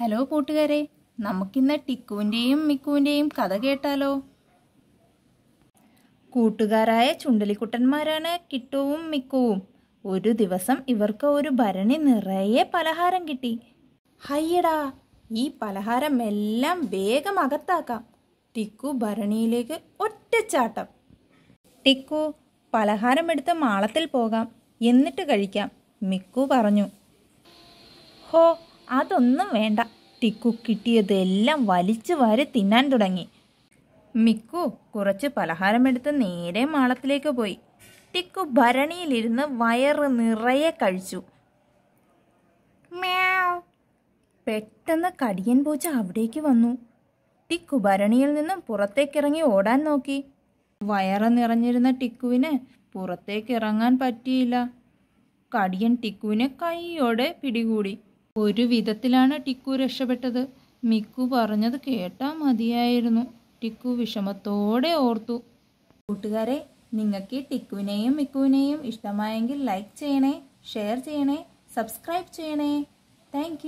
hello കൂട്ടുകാരെ നമുക്കിന്ന് ടിക്കുവിൻ്റെയും മിക്കുവിൻ്റെയും കഥ കേട്ടാലോ കൂട്ടുകാരായ ചുണ്ടലിക്കുട്ടന്മാരാണ് കിട്ടുവും മിക്കുവും ഒരു ദിവസം ഇവർക്ക് ഒരു ഭരണി നിറയെ പലഹാരം കിട്ടി ഹയ്യടാ ഈ പലഹാരം എല്ലാം വേഗം അകത്താക്കാം ടിക്കു ഭരണിയിലേക്ക് ഒറ്റച്ചാട്ടം ടിക്കു പലഹാരം എടുത്ത് മാളത്തിൽ പോകാം എന്നിട്ട് കഴിക്കാം മിക്കു പറഞ്ഞു ഹോ അതൊന്നും വേണ്ട ടിക്കു കിട്ടിയതെല്ലാം വലിച്ചു വാരി തിന്നാൻ തുടങ്ങി മിക്കു കുറച്ച് പലഹാരമെടുത്ത് നേരെ മാളത്തിലേക്ക് പോയി ടിക്കു ഭരണിയിലിരുന്ന് വയറ് നിറയെ കഴിച്ചു പെട്ടെന്ന് കടിയൻ പൂച്ച അവിടേക്ക് വന്നു ടിക്കു ഭരണിയിൽ നിന്നും പുറത്തേക്കിറങ്ങി ഓടാൻ നോക്കി വയറ് നിറഞ്ഞിരുന്ന ടിക്കുവിന് പുറത്തേക്ക് ഇറങ്ങാൻ പറ്റിയില്ല കടിയൻ ടിക്കുവിനെ കൈയോടെ പിടികൂടി ഒരു വിധത്തിലാണ് ടിക്കു രക്ഷപ്പെട്ടത് മിക്കു പറഞ്ഞത് കേട്ടാൽ മതിയായിരുന്നു ടിക്കു വിഷമത്തോടെ ഓർത്തു കൂട്ടുകാരെ നിങ്ങൾക്ക് ടിക്കുവിനെയും മിക്കുവിനെയും ഇഷ്ടമായെങ്കിൽ ലൈക്ക് ചെയ്യണേ ഷെയർ ചെയ്യണേ സബ്സ്ക്രൈബ് ചെയ്യണേ താങ്ക്